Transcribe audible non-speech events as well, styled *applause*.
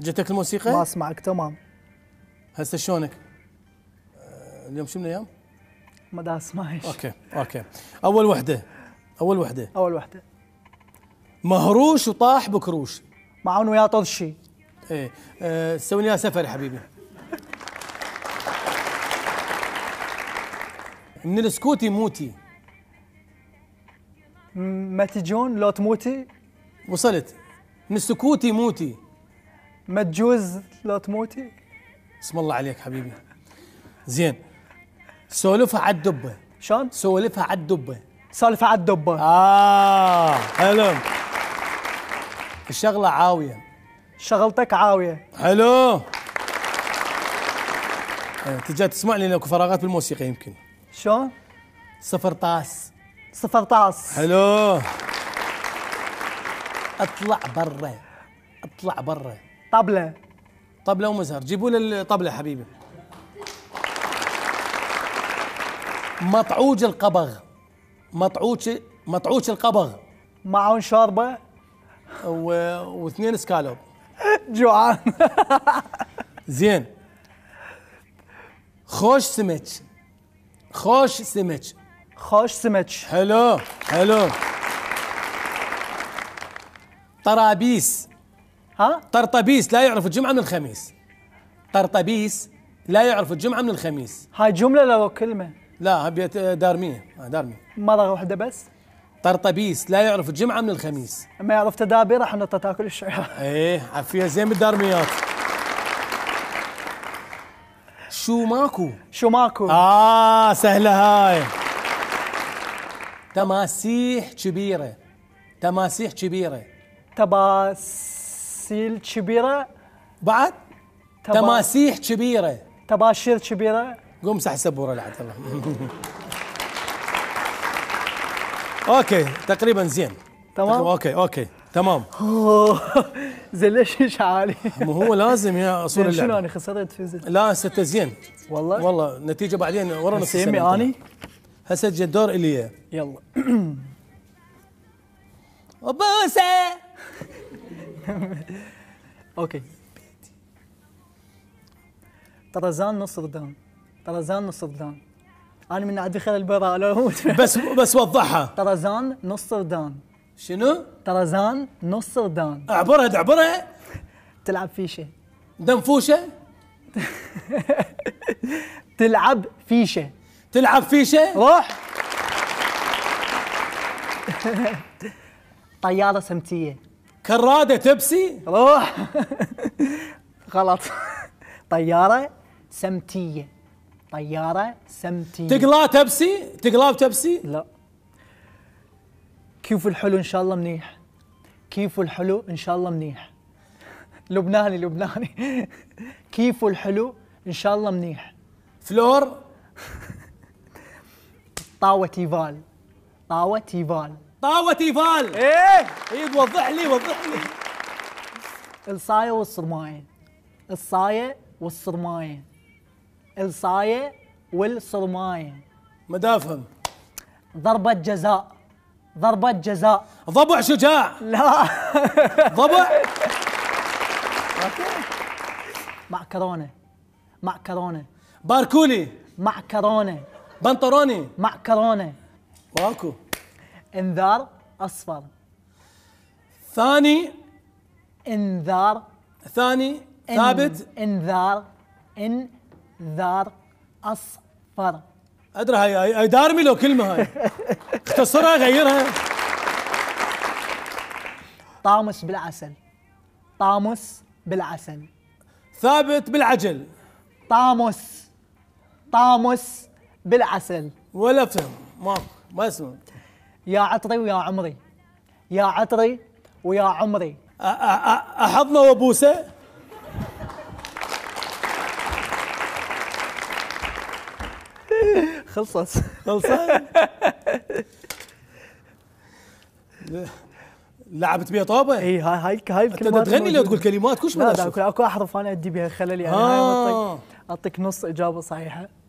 جتك الموسيقى؟ ما اسمعك تمام هسه شلونك؟ آه، اليوم شو من الايام؟ ما دا اسمعش اوكي اوكي اول وحده اول وحده اول وحده مهروش وطاح بكروش معون ويا طرشي ايه أه سوي لي سفر حبيبي من السكوتي موتي ما تجون لو تموتي وصلت من السكوتي موتي ما تجوز لا تموتي اسم الله عليك حبيبي زين سولفها على الدبه شلون؟ سولفها على الدبه سولفها على الدبه اه حلو الشغله عاويه شغلتك عاويه حلو آه، تجي تسمعني لو فراغات بالموسيقى يمكن شلون؟ صفر طاس صفر طاس حلو اطلع برا اطلع برا طبلة طبلة ومزهر جيبوا لي الطبلة حبيبي مطعوج القبغ مطعوج مطعوج القبغ معون شوربة و... واثنين سكالوب *laughs* جوعان زين خوش سمك خوش سمك خوش سمك حلو حلو طرابيس ها طرطبيس لا يعرف الجمعه من الخميس طرطبيس لا يعرف الجمعه من الخميس هاي جمله لو كلمه لا بيت دارميه آه، دارميه مره واحده بس طرطبيس لا يعرف الجمعه من الخميس ما يعرف تدابيره حنطه تاكل الشعر *laughs* ايه عفيه زين بالدارميات شو ماكو شو ماكو اه سهله هاي تماسيح كبيره تماسيح كبيره تباس تماثيل كبيره بعد تبا... تماسيح كبيره تباشير كبيره قوم سح السبوره لعد الله اوكي تقريبا زين تمام اوكي اوكي تمام زين ليش عالي؟ مو هو لازم يا اصول اللعبه شنو انا خسرت فزت لا ستة زين والله والله النتيجه بعدين ورا نص يمي اني هسه الدور الي يلا ابوسه اوكي *laughs* طرزان نصر دان طرزان نصر دان انا من ادخل البراء لو بس بس وضحها طرزان نصر دان شنو؟ طرزان نصر دان اعبرها تعبرها *laughs* تلعب فيشه دنفوشه *laughs* تلعب فيشه تلعب فيشه روح طياره سمتيه كراده تبسي روح غلط *laughs* طياره سمتيه طياره سمتيه تقلاه تبسي تقلاه تبسي لا كيف الحلو ان شاء الله منيح كيف الحلو ان شاء الله منيح *laughs* لبناني لبناني *laughs* كيف الحلو ان شاء الله منيح فلور طاوة تيفال طاوة تيفال طاوة ايفال ايه ايه وضح لي وضح لي الصاية والصرماية الصاية والصرماية الصاية والصرماية مدافن ضربة جزاء ضربة جزاء ضبع شجاع لا ضبع معكرونة معكرونة باركوني معكرونة بنطروني معكرونة واكو انذار اصفر ثاني انذار ثاني إن ثابت انذار انذار اصفر ادرى هاي هاي دارمي لو كلمه هاي اختصرها غيرها طامس بالعسل طامس بالعسل ثابت بالعجل طامس طامس بالعسل ولا فهم ما ما اسمه يا عطري ويا عمري يا عطري ويا عمري احضنه وابوسه خلصت خلصت لعبت بيها طابه اي هاي هاي هاي الكلمات انت تغني لو تقول كلمات كلش لا لا اكو احرف انا ادي بها خلل يعني آه. هاي اعطيك نص اجابه صحيحه